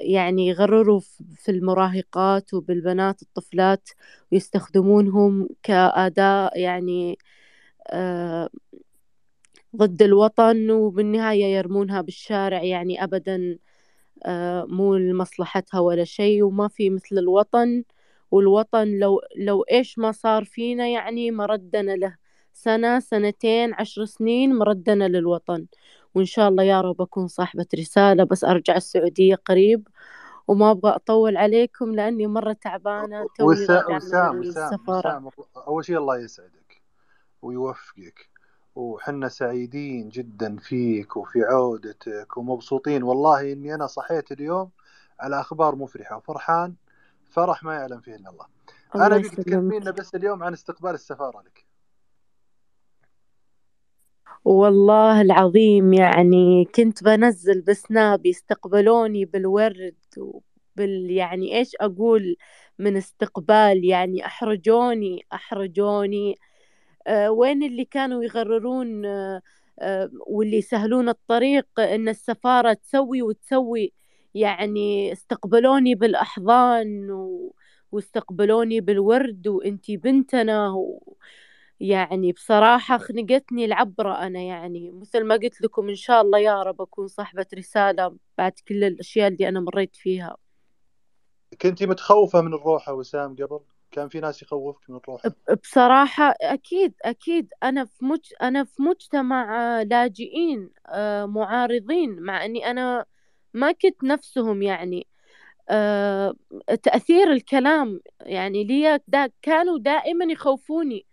يعني يغرروا في المراهقات وبالبنات الطفلات ويستخدمونهم كأداة يعني آه، ضد الوطن وبالنهاية يرمونها بالشارع يعني أبدا آه، مو لمصلحتها ولا شيء وما في مثل الوطن والوطن لو لو إيش ما صار فينا يعني مردنا له سنة سنتين عشر سنين مردنا للوطن وإن شاء الله يا رب أكون صاحبة رسالة بس أرجع السعودية قريب وما أبغى أطول عليكم لأني مرة تعبانة توي وسام وسام وسام أول شيء الله يسعدك ويوفقك وحنا سعيدين جدا فيك وفي عودتك ومبسوطين والله اني انا صحيت اليوم على اخبار مفرحه وفرحان فرح ما يعلم فيه الا الله. انا بيك تكلمينا بس اليوم عن استقبال السفاره لك. والله العظيم يعني كنت بنزل بسناب يستقبلوني بالورد وبال يعني ايش اقول من استقبال يعني احرجوني احرجوني أه وين اللي كانوا يغررون أه, آه، واللي يسهلون الطريق ان السفاره تسوي وتسوي يعني استقبلوني بالاحضان و... واستقبلوني بالورد وانتي بنتنا و... يعني بصراحة خنقتني العبرة أنا يعني مثل ما قلت لكم إن شاء الله يا رب أكون صاحبة رسالة بعد كل الأشياء اللي أنا مريت فيها كنتي متخوفة من الروحة وسام قبل؟ كان في ناس يخوفك من الروحة؟ بصراحة أكيد أكيد أنا في مج... أنا في مجتمع آه، لاجئين آه، معارضين مع إني أنا ما كنت نفسهم يعني آه، تأثير الكلام يعني لي دا كانوا دائما يخوفوني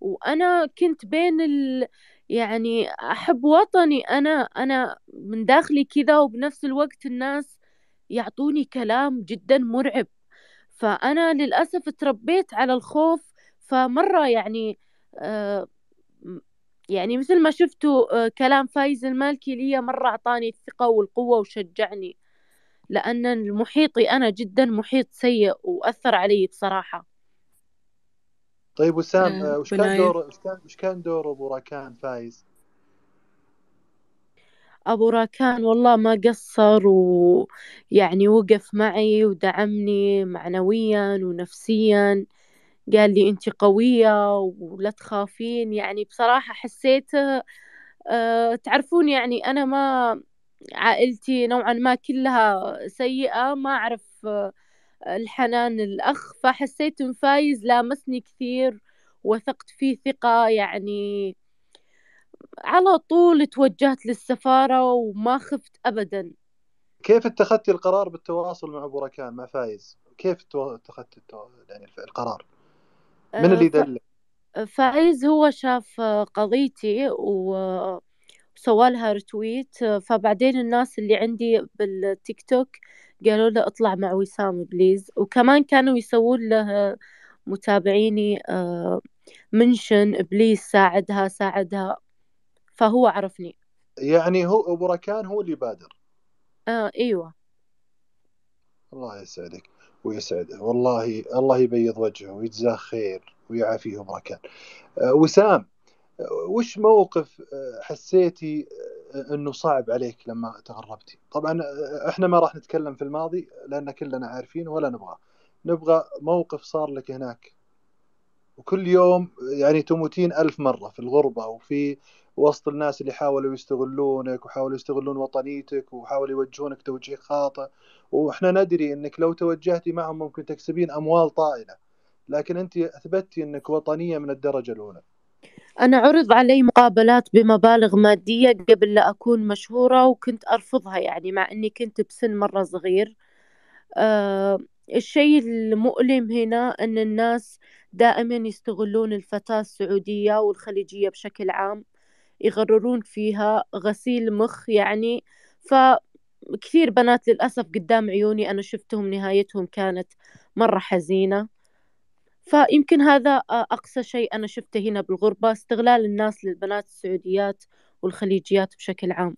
وانا كنت بين ال... يعني احب وطني انا انا من داخلي كذا وبنفس الوقت الناس يعطوني كلام جدا مرعب فانا للاسف تربيت على الخوف فمره يعني آه، يعني مثل ما شفتوا آه، كلام فايز المالكي لي مرة أعطاني الثقة والقوة وشجعني لأن محيطي أنا جدا محيط سيء وأثر علي بصراحة طيب وسام وش كان دور وش كان دور ابو راكان فايز؟ أبو راكان والله ما قصر ويعني وقف معي ودعمني معنويا ونفسيا قال لي أنت قوية ولا تخافين يعني بصراحة حسيت أه تعرفون يعني أنا ما عائلتي نوعا ما كلها سيئة ما أعرف أه الحنان الأخ فحسيت إن فايز لامسني كثير وثقت فيه ثقة يعني على طول توجهت للسفارة وما خفت أبدا كيف اتخذت القرار بالتواصل مع بركان مع فايز؟ كيف اتخذت يعني القرار؟ من أه، اللي دلك؟ فايز هو شاف قضيتي و سوالها رتويت فبعدين الناس اللي عندي بالتيك توك قالوا له اطلع مع وسام بليز وكمان كانوا يسوون له متابعيني آه، منشن بليز ساعدها ساعدها فهو عرفني يعني هو ابو ركان هو اللي بادر اه ايوه الله يسعدك ويسعده والله الله يبيض وجهه ويجزاه خير ويعافيه بركان أه وسام وش موقف حسيتي انه صعب عليك لما تغربتي طبعا احنا ما راح نتكلم في الماضي لان كلنا عارفين ولا نبغى نبغى موقف صار لك هناك وكل يوم يعني تموتين ألف مرة في الغربة وفي وسط الناس اللي حاولوا يستغلونك وحاولوا يستغلون وطنيتك وحاولوا يوجهونك توجيه خاطئ واحنا ندري انك لو توجهتي معهم ممكن تكسبين اموال طائله لكن انت اثبتي انك وطنيه من الدرجه الاولى أنا عُرض عليّ مقابلات بمبالغ مادية قبل لا أكون مشهورة، وكنت أرفضها يعني مع إني كنت بسن مرّة صغير، أه الشيء المؤلم هنا إن الناس دائمًا يستغلون الفتاة السعودية والخليجية بشكل عام، يغرّرون فيها غسيل مخ يعني، فكثير بنات للأسف قدّام عيوني أنا شفتهم نهايتهم كانت مرّة حزينة. فيمكن هذا آه، أقصى شيء أنا شفته هنا بالغربة استغلال الناس للبنات السعوديات والخليجيات بشكل عام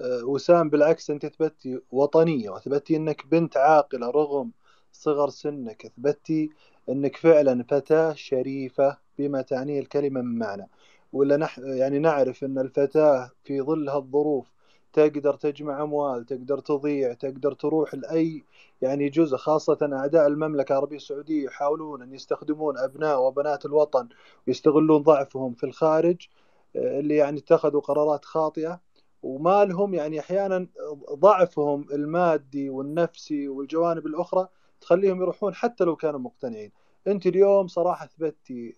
آه، وسام بالعكس أنت ثبتي وطنية وثبتي أنك بنت عاقلة رغم صغر سنك أثبتي أنك فعلا فتاة شريفة بما تعنيه الكلمة من معنى ولا نح يعني نعرف أن الفتاة في ظل هالظروف تقدر تجمع اموال تقدر تضيع تقدر تروح لاي يعني جزء خاصه اعداء المملكه العربيه السعوديه يحاولون ان يستخدمون ابناء وبنات الوطن ويستغلون ضعفهم في الخارج آه، اللي يعني اتخذوا قرارات خاطئه وما لهم يعني احيانا ضعفهم المادي والنفسي والجوانب الاخرى تخليهم يروحون حتى لو كانوا مقتنعين انت اليوم صراحه اثبتي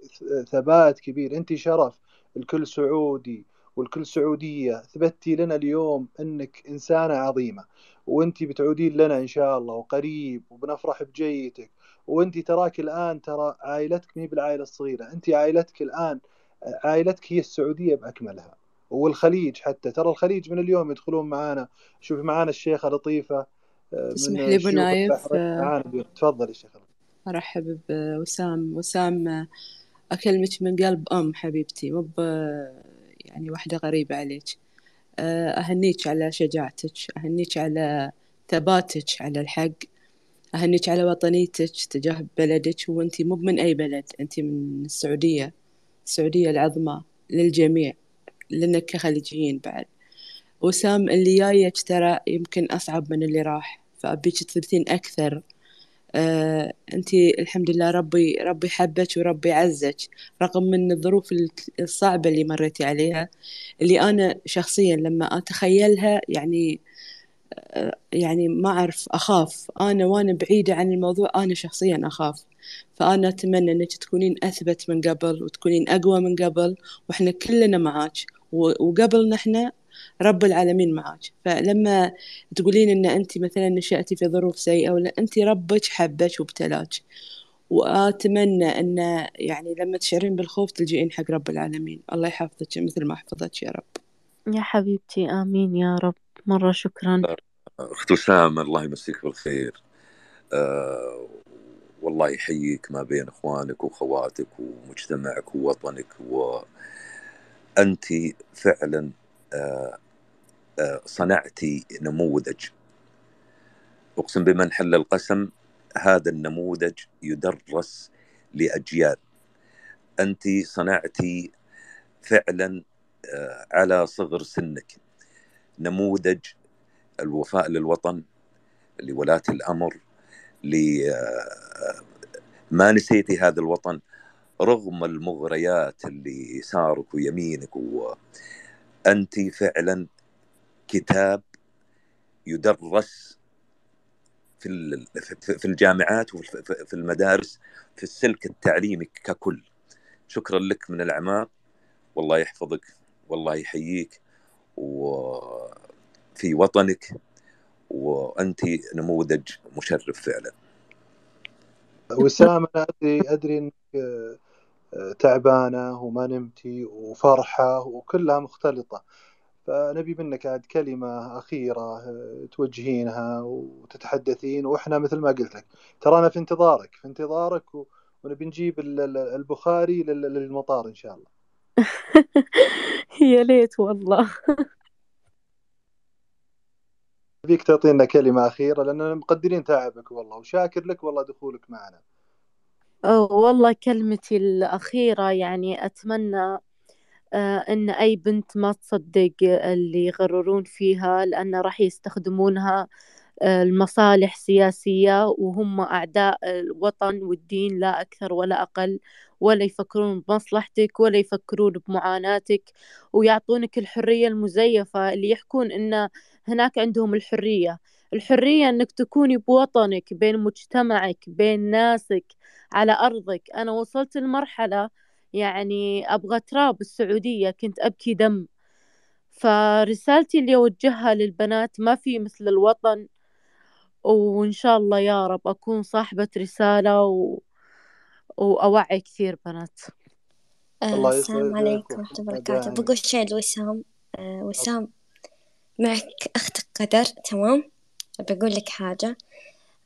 ثبات كبير انت شرف الكل سعودي والكل سعودية ثبتي لنا اليوم أنك إنسانة عظيمة وأنت بتعودين لنا إن شاء الله وقريب وبنفرح بجيتك وأنت تراك الآن ترى عائلتك مي بالعائلة الصغيرة أنت عائلتك الآن عائلتك هي السعودية بأكملها والخليج حتى ترى الخليج من اليوم يدخلون معانا شوف معانا الشيخة لطيفة آه، اسمح لي ابو نايف تفضل يا شيخة ارحب بوسام وسام اكلمك من قلب ام حبيبتي مو يعني واحدة غريبة عليك آه، أهنيك على شجاعتك أهنيك على ثباتك على الحق أهنيك على وطنيتك تجاه بلدك وأنت مو من أي بلد أنت من السعودية السعودية العظمى للجميع لنا كخليجيين بعد وسام اللي جايك ترى يمكن أصعب من اللي راح فأبيك تثبتين أكثر آه انت الحمد لله ربي ربي حبك وربي عزك رغم من الظروف الصعبه اللي مريتي عليها اللي انا شخصيا لما اتخيلها يعني آه، يعني ما اعرف اخاف انا وانا بعيده عن الموضوع انا شخصيا اخاف فانا اتمنى انك تكونين اثبت من قبل وتكونين اقوى من قبل واحنا كلنا معاك وقبل نحن رب العالمين معك فلما تقولين ان انت مثلا نشأتي في ظروف سيئة ولا انت ربك حبك وابتلاك واتمنى ان يعني لما تشعرين بالخوف تلجئين حق رب العالمين الله يحفظك مثل ما حفظك يا رب يا حبيبتي امين يا رب مرة شكرا اخت وسام الله يمسيك بالخير أه والله يحييك ما بين اخوانك واخواتك ومجتمعك ووطنك و انت فعلا صنعت نموذج أقسم بمن حل القسم هذا النموذج يدرس لأجيال أنت صنعت فعلا آه، على صغر سنك نموذج الوفاء للوطن لولاة الأمر آه، ما نسيتي هذا الوطن رغم المغريات اللي يسارك ويمينك و انت فعلا كتاب يدرس في في الجامعات وفي المدارس في السلك التعليمي ككل شكرا لك من الاعماق والله يحفظك والله يحييك وفي وطنك وانت نموذج مشرف فعلا وسام انا ادري ادري انك تعبانة وما نمتي وفرحة وكلها مختلطة فنبي منك عاد كلمة أخيرة آه، توجهينها وتتحدثين وإحنا مثل ما قلت لك ترانا في انتظارك في انتظارك ونبي نجيب البخاري للمطار إن شاء الله يا ليت والله بيك تعطينا كلمة أخيرة لأننا مقدرين تعبك والله وشاكر لك والله دخولك معنا والله كلمتي الأخيرة يعني أتمنى آه، إن أي بنت ما تصدق اللي يغررون فيها لأن راح يستخدمونها المصالح آه، سياسية وهم أعداء الوطن والدين لا أكثر ولا أقل ولا يفكرون بمصلحتك ولا يفكرون بمعاناتك ويعطونك الحرية المزيفة اللي يحكون إن هناك عندهم الحرية الحرية إنك تكوني بوطنك بين مجتمعك بين ناسك على أرضك أنا وصلت لمرحلة يعني أبغى تراب السعودية كنت أبكي دم فرسالتي اللي أوجهها للبنات ما في مثل الوطن وإن شاء الله يا رب أكون صاحبة رسالة و... وأوعي كثير بنات آه، السلام عليكم ورحمة الله وبركاته بقول شيء لوسام آه، وسام معك أختك قدر تمام بقول لك حاجة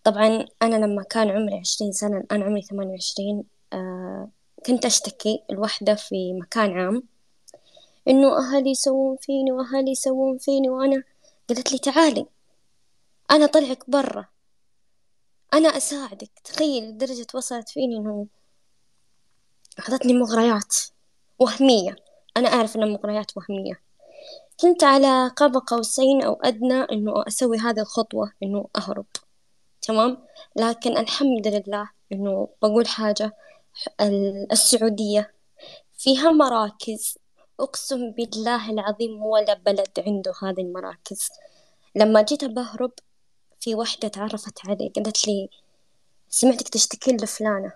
طبعا أنا لما كان عمري عشرين سنة الآن عمري ثمانية وعشرين آه، كنت أشتكي الوحدة في مكان عام إنه أهلي يسوون فيني وأهلي يسوون فيني وأنا قالت لي تعالي أنا طلعك برا أنا أساعدك تخيل لدرجة وصلت فيني إنه أعطتني مغريات وهمية أنا أعرف إن مغريات وهمية كنت على قاب قوسين أو أدنى إنه أسوي هذه الخطوة إنه أهرب تمام لكن الحمد لله إنه بقول حاجة السعودية فيها مراكز أقسم بالله العظيم ولا بلد عنده هذه المراكز لما جيت بهرب في وحدة تعرفت علي قالت لي سمعتك تشتكي لفلانة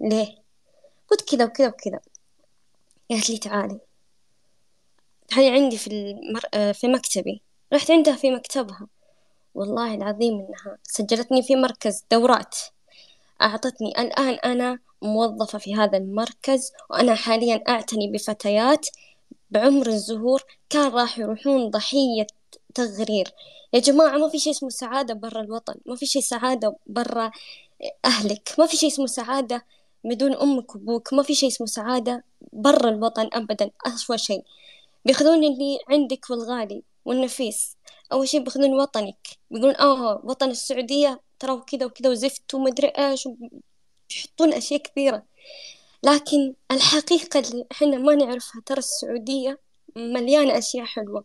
ليه؟ قلت كذا وكذا وكذا قالت لي تعالي هاي عندي في المر... في مكتبي رحت عندها في مكتبها والله العظيم إنها سجلتني في مركز دورات أعطتني الآن أنا موظفة في هذا المركز وأنا حاليا أعتني بفتيات بعمر الزهور كان راح يروحون ضحية تغرير يا جماعة ما في شيء اسمه سعادة برا الوطن ما في شيء سعادة برا أهلك ما في شيء اسمه سعادة بدون أمك وأبوك ما في شيء اسمه سعادة برا الوطن أبدا أسوأ شيء بياخذون اللي عندك والغالي والنفيس أول شي بياخذون وطنك بيقولون آه وطن السعودية ترى وكذا وكذا وزفت وما ادري إيش يحطون أشياء كثيرة لكن الحقيقة اللي إحنا ما نعرفها ترى السعودية مليانة أشياء حلوة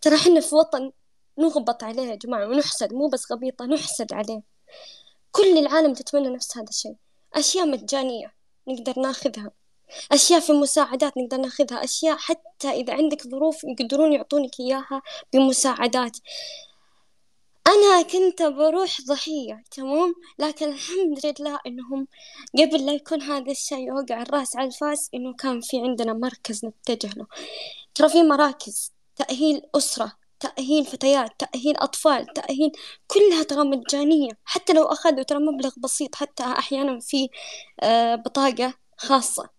ترى إحنا في وطن نغبط عليه يا جماعة ونحسد مو بس غبيطة نحسد عليه كل العالم تتمنى نفس هذا الشيء أشياء مجانية نقدر ناخذها أشياء في مساعدات نقدر ناخذها أشياء حتى إذا عندك ظروف يقدرون يعطونك إياها بمساعدات أنا كنت بروح ضحية تمام لكن الحمد لله إنهم قبل لا يكون هذا الشيء وقع الراس على الفاس إنه كان في عندنا مركز نتجه له ترى في مراكز تأهيل أسرة تأهيل فتيات تأهيل أطفال تأهيل كلها ترى مجانية حتى لو أخذوا ترى مبلغ بسيط حتى أحيانا في آه، بطاقة خاصة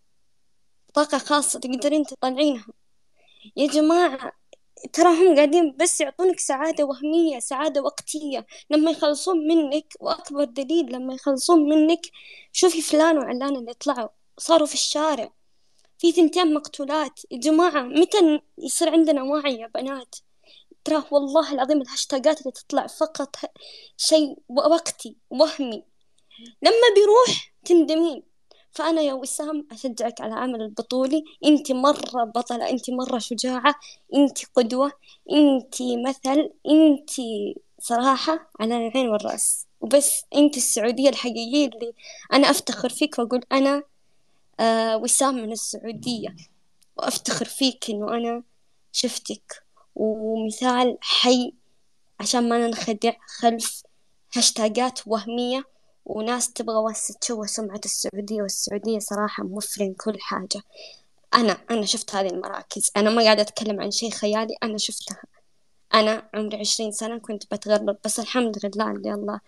طاقة خاصة تقدرين تطلعينها يا جماعة ترى هم قاعدين بس يعطونك سعادة وهمية سعادة وقتية لما يخلصون منك وأكبر دليل لما يخلصون منك شوفي فلان وعلان اللي طلعوا صاروا في الشارع في ثنتين مقتولات يا جماعة متى يصير عندنا وعي يا بنات تراه والله العظيم الهاشتاجات اللي تطلع فقط شيء وقتي وهمي لما بيروح تندمين فأنا يا وسام أشجعك على عمل البطولي أنت مرة بطلة أنت مرة شجاعة أنت قدوة أنت مثل أنت صراحة على العين والرأس وبس أنت السعودية الحقيقية اللي أنا أفتخر فيك وأقول أنا آه وسام من السعودية وأفتخر فيك إنه أنا شفتك ومثال حي عشان ما ننخدع خلف هاشتاجات وهمية وناس تبغى بس تشوه سمعة السعودية والسعودية صراحة موفرين كل حاجة أنا أنا شفت هذه المراكز أنا ما قاعدة أتكلم عن شيء خيالي أنا شفتها أنا عمري عشرين سنة كنت بتغرب بس الحمد لله اللي الله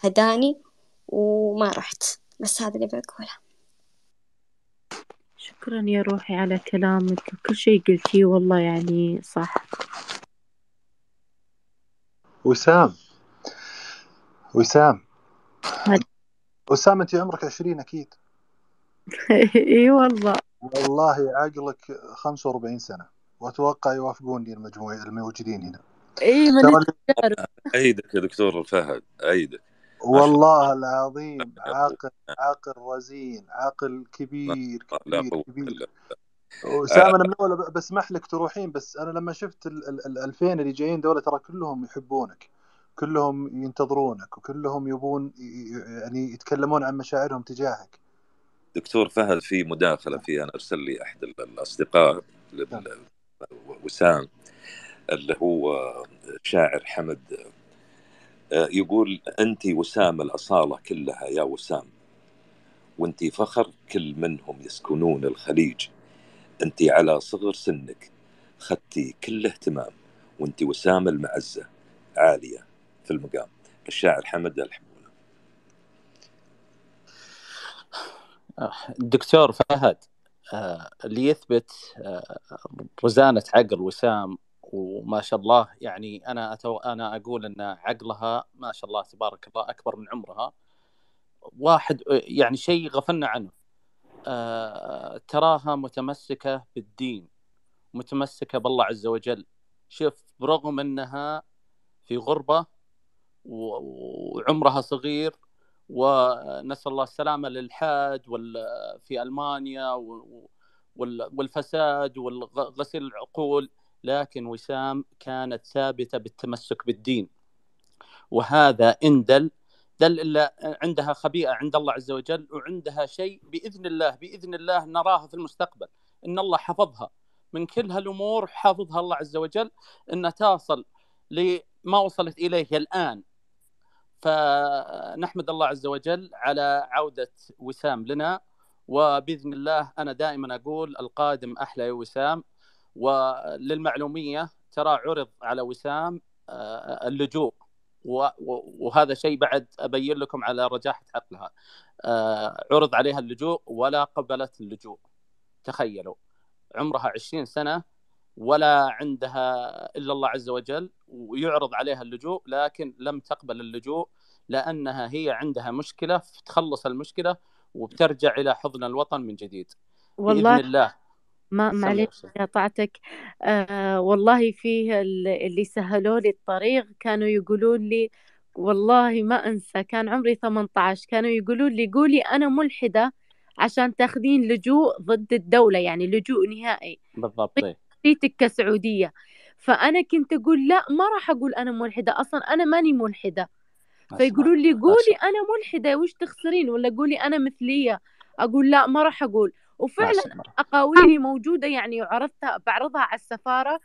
هداني وما رحت بس هذا اللي بقوله شكرا يا روحي على كلامك وكل شيء قلتيه والله يعني صح وسام وسام وسام انت عمرك 20 اكيد اي والله والله عقلك 45 سنه واتوقع يوافقوني المجموعه الموجودين هنا اي من ايدك يا دكتور فهد ايدك والله العظيم عاقل عاقل رزين عاقل كبير كبير وسام انا من اول بسمح لك تروحين بس انا لما شفت ال 2000 اللي جايين دولة ترى كلهم يحبونك كلهم ينتظرونك وكلهم يبون يعني يتكلمون عن مشاعرهم تجاهك دكتور فهد في مداخله في انا ارسل لي احد الاصدقاء نعم. وسام اللي هو شاعر حمد يقول انت وسام الاصاله كلها يا وسام وانت فخر كل منهم يسكنون الخليج انت على صغر سنك خدتي كل اهتمام وانت وسام المعزه عاليه في المقام الشاعر حمد الحمولة آه، الدكتور فهد آه، اللي يثبت آه، رزانة عقل وسام وما شاء الله يعني انا أتو... انا اقول ان عقلها ما شاء الله تبارك الله اكبر من عمرها واحد يعني شيء غفلنا عنه تراها متمسكه بالدين متمسكه بالله عز وجل شوف برغم انها في غربه وعمرها صغير ونسال الله السلامه للحاج في المانيا والفساد وغسل العقول لكن وسام كانت ثابته بالتمسك بالدين وهذا ان دل دل الا عندها خبيئه عند الله عز وجل وعندها شيء باذن الله باذن الله نراها في المستقبل ان الله حفظها من كل هالامور حافظها الله عز وجل ان تصل لما وصلت اليه الان فنحمد الله عز وجل على عودة وسام لنا وبإذن الله أنا دائما أقول القادم أحلى يا وسام وللمعلومية ترى عرض على وسام آه، اللجوء وهذا شيء بعد أبين لكم على رجاحة عقلها آه، عرض عليها اللجوء ولا قبلت اللجوء تخيلوا عمرها 20 سنة ولا عندها الا الله عز وجل ويعرض عليها اللجوء لكن لم تقبل اللجوء لانها هي عندها مشكله تخلص المشكله وبترجع الى حضن الوطن من جديد والله باذن الله ما معليش قاطعتك آه والله فيه اللي سهلوا لي الطريق كانوا يقولون لي والله ما انسى كان عمري 18 كانوا يقولون لي قولي انا ملحده عشان تاخذين لجوء ضد الدوله يعني لجوء نهائي بالضبط شخصيتك كسعوديه فانا كنت اقول لا ما راح اقول انا ملحده اصلا انا ماني ملحده فيقولوا لي قولي انا ملحده وش تخسرين ولا قولي انا مثليه اقول لا ما راح اقول وفعلا اقاويلي موجوده يعني عرضتها بعرضها على السفاره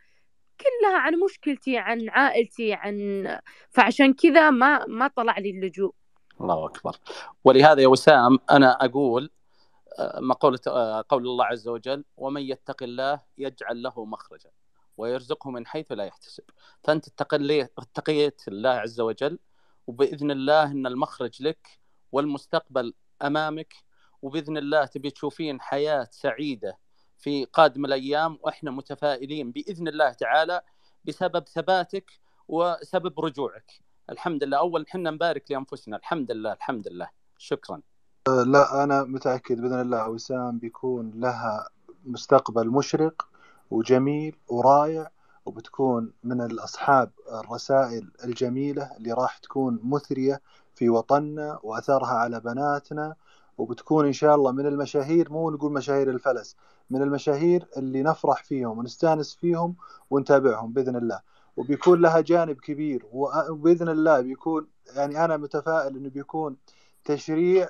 كلها عن مشكلتي عن عائلتي عن فعشان كذا ما ما طلع لي اللجوء الله اكبر ولهذا يا وسام انا اقول مقولة آه، قول الله عز وجل ومن يتق الله يجعل له مخرجا ويرزقه من حيث لا يحتسب فأنت اتقيت الله عز وجل وبإذن الله أن المخرج لك والمستقبل أمامك وبإذن الله تبي تشوفين حياة سعيدة في قادم الأيام وإحنا متفائلين بإذن الله تعالى بسبب ثباتك وسبب رجوعك الحمد لله أول حنا نبارك لأنفسنا الحمد لله الحمد لله شكرا لا انا متاكد باذن الله وسام بيكون لها مستقبل مشرق وجميل ورائع وبتكون من الاصحاب الرسائل الجميله اللي راح تكون مثريه في وطننا واثرها على بناتنا وبتكون ان شاء الله من المشاهير مو نقول مشاهير الفلس من المشاهير اللي نفرح فيهم ونستانس فيهم ونتابعهم باذن الله وبيكون لها جانب كبير وباذن الله بيكون يعني انا متفائل انه بيكون تشريع